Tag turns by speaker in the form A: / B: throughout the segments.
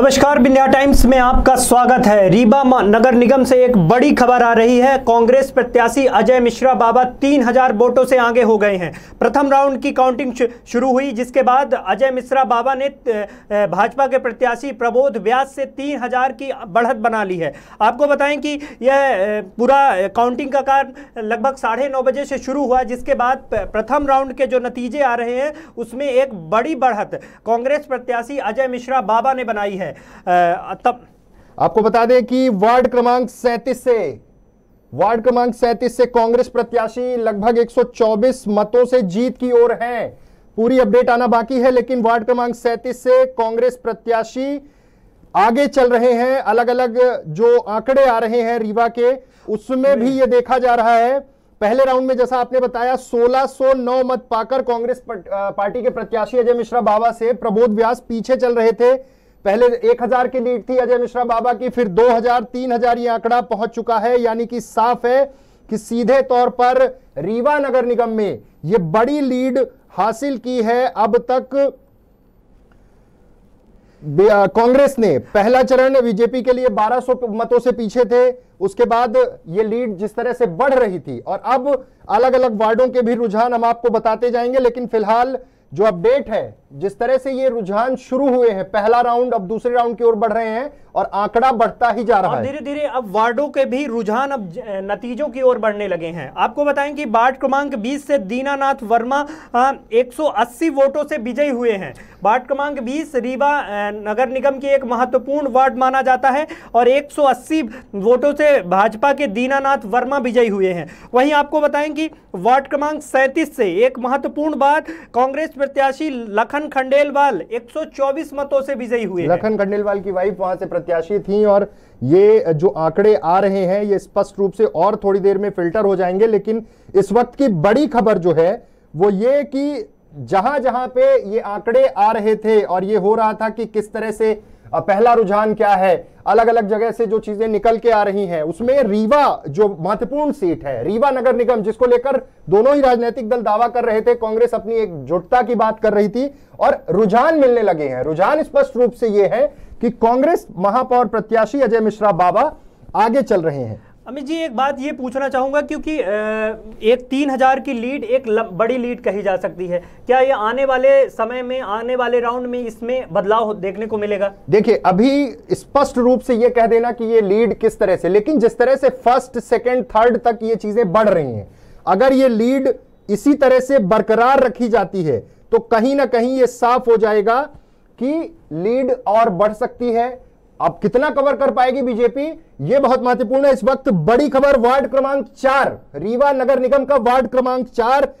A: नमस्कार बिंदिया टाइम्स में आपका स्वागत है रीबा नगर निगम से एक बड़ी खबर आ रही है कांग्रेस प्रत्याशी अजय मिश्रा बाबा 3000 वोटों से आगे हो गए हैं प्रथम राउंड की काउंटिंग शुरू हुई जिसके बाद अजय मिश्रा बाबा ने भाजपा के प्रत्याशी प्रबोध व्यास से 3000 की बढ़त बना ली है आपको बताएं कि यह पूरा काउंटिंग का कार्य लगभग साढ़े नौ बजे से शुरू हुआ जिसके बाद प्रथम राउंड के जो नतीजे आ रहे हैं उसमें एक बड़ी बढ़त कांग्रेस प्रत्याशी अजय मिश्रा बाबा ने
B: बनाई है है तब आपको बता दें कि वार्ड क्रमांक सैतीस से वार्ड क्रमांक सैतीस से कांग्रेस प्रत्याशी लगभग 124 मतों से जीत की ओर हैं पूरी अपडेट आना बाकी है लेकिन वार्ड क्रमांक सैंतीस से कांग्रेस प्रत्याशी आगे चल रहे हैं अलग अलग जो आंकड़े आ रहे हैं रीवा के उसमें भी ये देखा जा रहा है पहले राउंड में जैसा आपने बताया 1609 मत पाकर कांग्रेस पार्टी के प्रत्याशी अजय मिश्रा बाबा से प्रबोध व्यास पीछे चल रहे थे पहले 1000 की लीड थी अजय मिश्रा बाबा की फिर 2000 3000 ये आंकड़ा पहुंच चुका है यानी कि साफ है कि सीधे तौर पर रीवा नगर निगम में ये बड़ी लीड हासिल की है अब तक कांग्रेस ने पहला चरण बीजेपी के लिए 1200 मतों से पीछे थे उसके बाद ये लीड जिस तरह से बढ़ रही थी और अब अलग अलग वार्डों के भी रुझान हम आपको बताते जाएंगे लेकिन फिलहाल जो अपडेट है जिस तरह से ये रुझान शुरू हुए हैं पहला राउंड अब दूसरे राउंड की ओर बढ़ रहे हैं और आंकड़ा बढ़ता ही जा रहा है धीरे धीरे अब वार्डो के भी रुझान अब
A: नतीजों की ओर बढ़ने लगे हैं आपको बताएं कि वार्ड क्रमांक 20 से दीनानाथ वर्मा आ, 180 वोटों से विजयी हुए हैं वार्ड क्रमांक 20 रीवा नगर निगम की एक महत्वपूर्ण वार्ड माना जाता है और एक वोटों से भाजपा के दीनानाथ वर्मा विजयी हुए हैं वहीं आपको बताएं कि वार्ड क्रमांक सैंतीस से एक महत्वपूर्ण बात कांग्रेस प्रत्याशी लखन लखन खंडेलवाल 124 मतों से विजयी हुए लखन
B: खंडेलवाल की वाइफ वहां से प्रत्याशी थी और ये जो आंकड़े आ रहे हैं ये स्पष्ट रूप से और थोड़ी देर में फिल्टर हो जाएंगे लेकिन इस वक्त की बड़ी खबर जो है वो ये कि जहां जहां पे ये आंकड़े आ रहे थे और ये हो रहा था कि किस तरह से पहला रुझान क्या है अलग अलग जगह से जो चीजें निकल के आ रही हैं उसमें रीवा जो महत्वपूर्ण सीट है रीवा नगर निगम जिसको लेकर दोनों ही राजनीतिक दल दावा कर रहे थे कांग्रेस अपनी एकजुटता की बात कर रही थी और रुझान मिलने लगे हैं रुझान स्पष्ट रूप से यह है कि कांग्रेस महापौर प्रत्याशी अजय मिश्रा बाबा आगे चल रहे हैं
A: अमित जी एक बात ये पूछना चाहूंगा क्योंकि एक तीन हजार की लीड एक बड़ी लीड कही जा सकती है क्या ये आने वाले समय में आने वाले राउंड में इसमें बदलाव देखने को मिलेगा
B: देखिए अभी स्पष्ट रूप से ये कह देना कि ये लीड किस तरह से लेकिन जिस तरह से फर्स्ट सेकेंड थर्ड तक ये चीज़ें बढ़ रही हैं अगर ये लीड इसी तरह से बरकरार रखी जाती है तो कहीं ना कहीं ये साफ हो जाएगा कि लीड और बढ़ सकती है अब कितना कवर कर पाएगी बीजेपी यह बहुत महत्वपूर्ण है इस वक्त बड़ी खबर वार्ड क्रमांक चार रीवा नगर निगम का वार्ड क्रमांक चार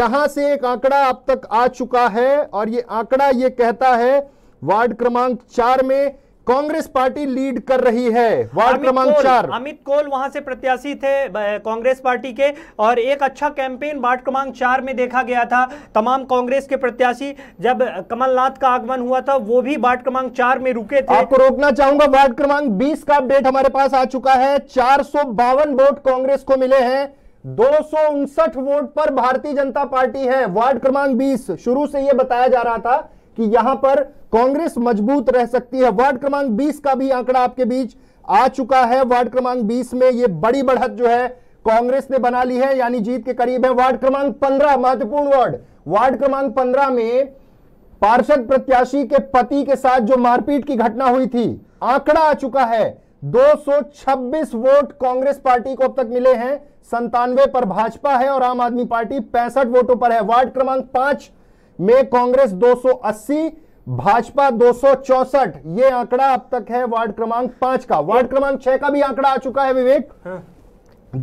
B: यहां से एक आंकड़ा अब तक आ चुका है और यह आंकड़ा यह कहता है वार्ड क्रमांक चार में कांग्रेस पार्टी लीड कर रही है वार्ड क्रमांक चार
A: अमित कोल वहां से प्रत्याशी थे कांग्रेस पार्टी के और एक अच्छा कैंपेन वार्ड क्रमांक चार में देखा गया था तमाम कांग्रेस के प्रत्याशी जब कमलनाथ का आगमन हुआ था वो भी वार्ड क्रमांक चार में
B: रुके थे आपको रोकना चाहूंगा वार्ड क्रमांक बीस का अपडेट हमारे पास आ चुका है चार वोट कांग्रेस को मिले हैं दो वोट पर भारतीय जनता पार्टी है वार्ड क्रमांक बीस शुरू से यह बताया जा रहा था कि यहां पर कांग्रेस मजबूत रह सकती है वार्ड क्रमांक 20 का भी आंकड़ा आपके बीच आ चुका है वार्ड क्रमांक 20 में यह बड़ी बढ़त जो है कांग्रेस ने बना ली है यानी जीत के करीब है वार्ड क्रमांक 15 महत्वपूर्ण वार्ड वार्ड क्रमांक 15 में पार्षद प्रत्याशी के पति के साथ जो मारपीट की घटना हुई थी आंकड़ा आ चुका है 226 वोट कांग्रेस पार्टी को अब तक मिले हैं संतानवे पर भाजपा है और आम आदमी पार्टी पैंसठ वोटों पर है वार्ड क्रमांक पांच में कांग्रेस 280 भाजपा दो ये आंकड़ा अब तक है वार्ड क्रमांक पांच का वार्ड क्रमांक छह का भी आंकड़ा आ चुका है विवेक हाँ।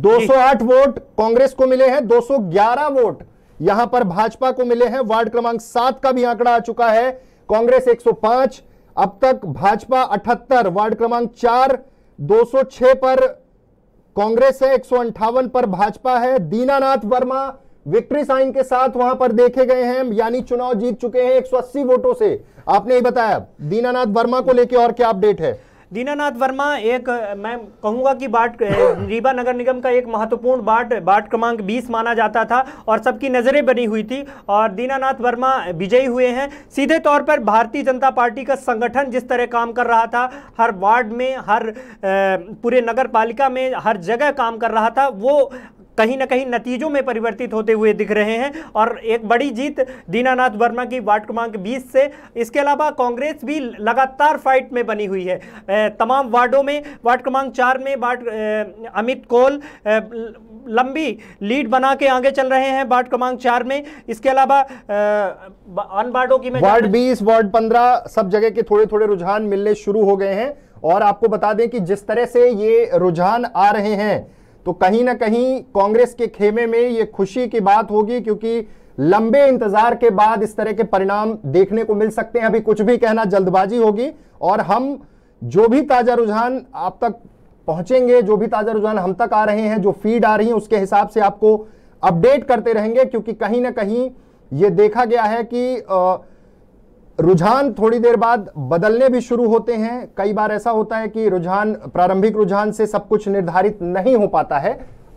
B: 208 वोट कांग्रेस को मिले हैं 211 वोट यहां पर भाजपा को मिले हैं वार्ड क्रमांक सात का भी आंकड़ा आ चुका है कांग्रेस 105 अब तक भाजपा 78 वार्ड क्रमांक चार 206 पर कांग्रेस है एक पर भाजपा है दीनानाथ वर्मा विक्ट्री साइन के साथ वहां पर देखे गए हैं यानी चुनाव जीत चुके हैं एक वोटों से आपने ही बताया दीनानाथ वर्मा को लेकर और क्या अपडेट है दीनानाथ वर्मा एक मैं कहूंगा कि बाट रीवा नगर
A: निगम का एक महत्वपूर्ण बाट बाट क्रमांक 20 माना जाता था और सबकी नज़रें बनी हुई थी और दीनानाथ वर्मा विजयी हुए हैं सीधे तौर पर भारतीय जनता पार्टी का संगठन जिस तरह काम कर रहा था हर वार्ड में हर पूरे नगर पालिका में हर जगह काम कर रहा था वो कहीं ना कहीं नतीजों में परिवर्तित होते हुए दिख रहे हैं और एक बड़ी जीत दीनानाथ वर्मा की वार्ड क्रमांक बीस से इसके अलावा कांग्रेस भी लगातार फाइट में बनी हुई है तमाम वार्डों में वार्ड क्रमांक चार में वार्ड अमित कोल लंबी लीड बना के आगे चल रहे हैं वार्ड क्रमांक चार में इसके अलावा
B: अन वार्डों की वार्ड बीस वार्ड पंद्रह सब जगह के थोड़े थोड़े रुझान मिलने शुरू हो गए हैं और आपको बता दें कि जिस तरह से ये रुझान आ रहे हैं तो कहीं ना कहीं कांग्रेस के खेमे में ये खुशी की बात होगी क्योंकि लंबे इंतजार के बाद इस तरह के परिणाम देखने को मिल सकते हैं अभी कुछ भी कहना जल्दबाजी होगी और हम जो भी ताजा रुझान आप तक पहुंचेंगे जो भी ताजा रुझान हम तक आ रहे हैं जो फीड आ रही है उसके हिसाब से आपको अपडेट करते रहेंगे क्योंकि कहीं ना कहीं ये देखा गया है कि आ, रुझान थोड़ी देर बाद बदलने भी शुरू होते हैं कई बार ऐसा होता है कि रुझान प्रारंभिक रुझान से सब कुछ निर्धारित नहीं हो पाता है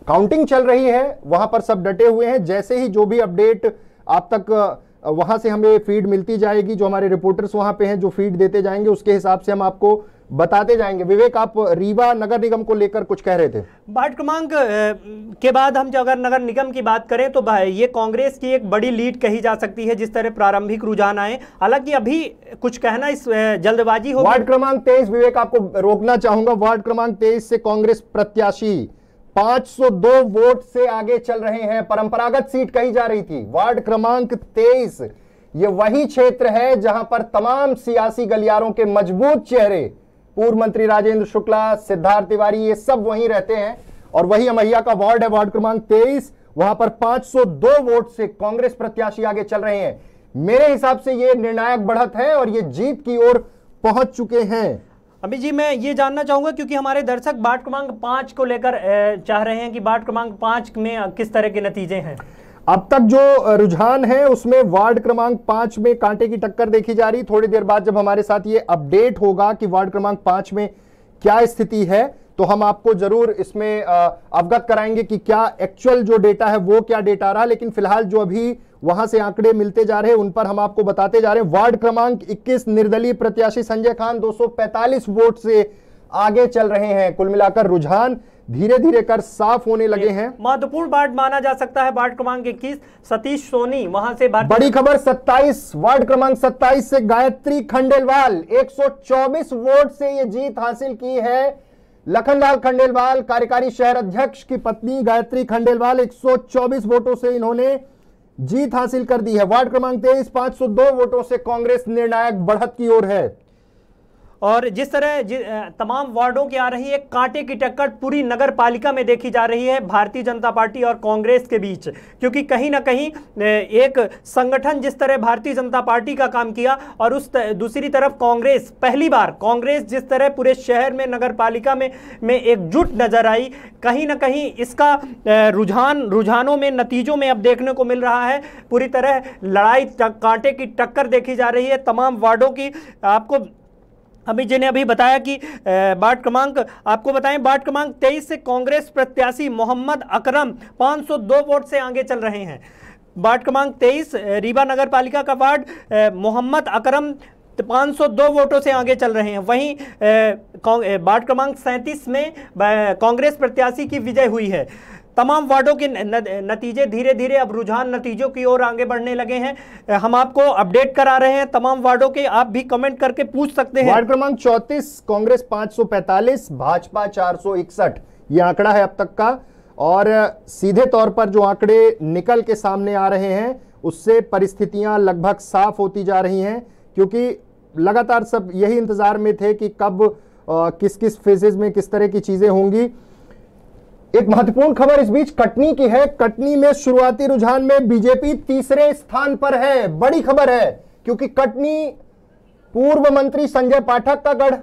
B: काउंटिंग चल रही है वहां पर सब डटे हुए हैं जैसे ही जो भी अपडेट आप तक वहां से हमें फीड मिलती जाएगी जो हमारे रिपोर्टर्स वहां पे हैं जो फीड देते जाएंगे उसके हिसाब से हम आपको बताते जाएंगे विवेक आप रीवा नगर निगम को लेकर कुछ कह रहे थे वार्ड क्रमांक
A: के बाद हम अगर नगर निगम की बात करें तो ये कांग्रेस की एक बड़ी लीड कही जा सकती है जिस तरह प्रारंभिक रुझान आए हालांकि अभी कुछ कहना इस जल्दबाजी हो वार्ड
B: क्रमांक तेईस विवेक आपको रोकना चाहूंगा वार्ड क्रमांक तेईस से कांग्रेस प्रत्याशी 502 वोट से आगे चल रहे हैं परंपरागत सीट कही जा रही थी वार्ड क्रमांक 23 ये वही क्षेत्र है जहां पर तमाम सियासी गलियारों के मजबूत चेहरे पूर्व मंत्री राजेंद्र शुक्ला सिद्धार्थ तिवारी ये सब वहीं रहते हैं और वही अमहिया का वार्ड है वार्ड क्रमांक तेईस वहां पर 502 वोट से कांग्रेस प्रत्याशी आगे चल रहे हैं मेरे हिसाब से ये निर्णायक बढ़त है और ये जीत की ओर पहुंच चुके हैं
A: अभी जी मैं ये जानना चाहूंगा क्योंकि हमारे दर्शक बाट क्रमांक पांच को लेकर चाह रहे हैं कि बाट क्रमांक पांच में किस तरह के नतीजे हैं
B: अब तक जो रुझान है उसमें वार्ड क्रमांक पांच में कांटे की टक्कर देखी जा रही थोड़ी देर बाद जब हमारे साथ ये अपडेट होगा कि वार्ड क्रमांक पांच में क्या स्थिति है तो हम आपको जरूर इसमें अवगत कराएंगे कि क्या एक्चुअल जो डेटा है वो क्या डेटा रहा लेकिन फिलहाल जो अभी वहां से आंकड़े मिलते जा रहे हैं उन पर हम आपको बताते जा रहे हैं वार्ड क्रमांक 21 निर्दलीय प्रत्याशी संजय खान 245 वोट से आगे चल रहे हैं कुल मिलाकर रुझान धीरे धीरे कर साफ होने लगे हैं
A: महत्वपूर्ण वार्ड माना जा सकता है वार्ड क्रमांक इक्कीस सतीश सोनी वहां से
B: बड़ी खबर 27 वार्ड क्रमांक 27 से गायत्री खंडेलवाल 124 वोट से ये जीत हासिल की है लखनलाल खंडेलवाल कार्यकारी शहर अध्यक्ष की पत्नी गायत्री खंडेलवाल 124 वोटों से इन्होंने जीत हासिल कर दी है वार्ड क्रमांक तेईस पांच वोटों से कांग्रेस निर्णायक बढ़त की ओर है
A: और जिस तरह जि, तमाम वार्डों की आ रही है कांटे की टक्कर पूरी नगर पालिका में देखी जा रही है भारतीय जनता पार्टी और कांग्रेस के बीच क्योंकि कहीं ना कहीं एक संगठन जिस तरह भारतीय जनता पार्टी का काम किया और उस दूसरी तरफ कांग्रेस पहली बार कांग्रेस जिस तरह पूरे शहर में नगर पालिका में, में एकजुट नजर आई कहीं ना कहीं इसका रुझान रुझानों में नतीजों में अब देखने को मिल रहा है पूरी तरह लड़ाई कांटे की टक्कर देखी जा रही है तमाम वार्डों की आपको अमित जी ने अभी बताया कि वार्ड क्रमांक आपको बताएं वार्ड क्रमांक तेईस से कांग्रेस प्रत्याशी मोहम्मद अकरम 502 वोट से आगे चल रहे हैं वार्ड क्रमांक तेईस रीवा नगर पालिका का वार्ड मोहम्मद अकरम 502 वोटों से आगे चल रहे हैं वहीं वार्ड क्रमांक 37 में कांग्रेस प्रत्याशी की विजय हुई है तमाम वार्डों के नतीजे धीरे धीरे अब रुझान नतीजों की ओर आगे बढ़ने लगे हैं हम आपको अपडेट करा रहे हैं तमाम वार्डों के आप भी कमेंट करके पूछ सकते हैं वार्ड क्रमांक
B: चौतीस कांग्रेस 545 भाजपा 461 ये आंकड़ा है अब तक का और सीधे तौर पर जो आंकड़े निकल के सामने आ रहे हैं उससे परिस्थितियां लगभग साफ होती जा रही हैं क्योंकि लगातार सब यही इंतजार में थे कि कब आ, किस किस फेजेज में किस तरह की चीज़ें होंगी एक महत्वपूर्ण खबर इस बीच कटनी की है कटनी में शुरुआती रुझान में बीजेपी तीसरे स्थान पर है बड़ी खबर है क्योंकि कटनी पूर्व मंत्री संजय पाठक का गढ़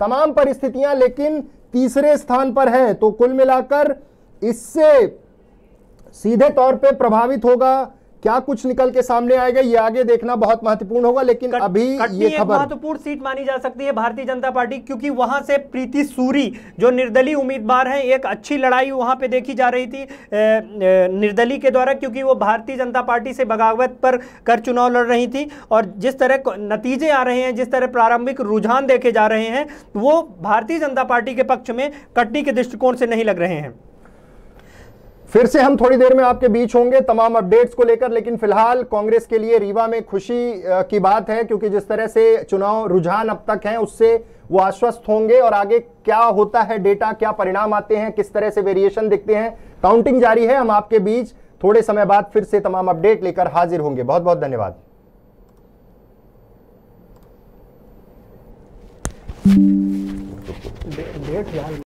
B: तमाम परिस्थितियां लेकिन तीसरे स्थान पर है तो कुल मिलाकर इससे सीधे तौर पे प्रभावित होगा क्या कुछ निकल के सामने आएगा ये आगे देखना बहुत महत्वपूर्ण होगा लेकिन कट, अभी ये खबर
A: महत्वपूर्ण सीट मानी जा सकती है भारतीय जनता पार्टी क्योंकि वहां से प्रीति सूरी जो निर्दलीय उम्मीदवार हैं एक अच्छी लड़ाई वहां पे देखी जा रही थी निर्दलीय के द्वारा क्योंकि वो भारतीय जनता पार्टी से बगावत पर कर चुनाव लड़ रही थी और जिस तरह नतीजे आ रहे हैं जिस तरह प्रारंभिक रुझान देखे जा रहे हैं वो भारतीय जनता पार्टी के पक्ष में कटनी के दृष्टिकोण से नहीं लग रहे हैं
B: फिर से हम थोड़ी देर में आपके बीच होंगे तमाम अपडेट्स को लेकर लेकिन फिलहाल कांग्रेस के लिए रीवा में खुशी की बात है क्योंकि जिस तरह से चुनाव रुझान अब तक हैं उससे वो आश्वस्त होंगे और आगे क्या होता है डेटा क्या परिणाम आते हैं किस तरह से वेरिएशन दिखते हैं काउंटिंग जारी है हम आपके बीच थोड़े समय बाद फिर से तमाम अपडेट लेकर हाजिर होंगे बहुत बहुत
A: धन्यवाद